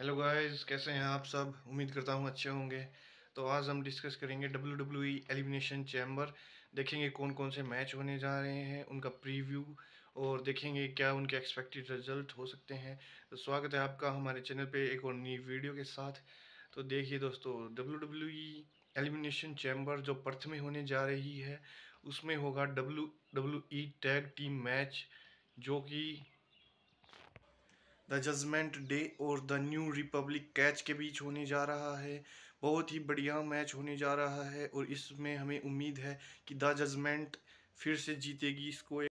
hello guys कैसे हैं आप सब उम्मीद करता हूं अच्छे होंगे तो आज हम डिस्कस करेंगे डब्ल्यू डब्ल्यू एलिमिनेशन चैम्बर देखेंगे कौन कौन से मैच होने जा रहे हैं उनका प्रीव्यू और देखेंगे क्या उनके एक्सपेक्टेड रिजल्ट हो सकते हैं तो स्वागत है आपका हमारे चैनल पे एक और नई वीडियो के साथ तो देखिए दोस्तों डब्ल्यू डब्ल्यू एलिमिनेशन चैम्बर जो पर्थ में होने जा रही है उसमें होगा W W tag team match जो कि द जजमेंट डे और द न्यू रिपब्लिक कैच के बीच होने जा रहा है बहुत ही बढ़िया मैच होने जा रहा है और इसमें हमें उम्मीद है कि द जजमेंट फिर से जीतेगी इसको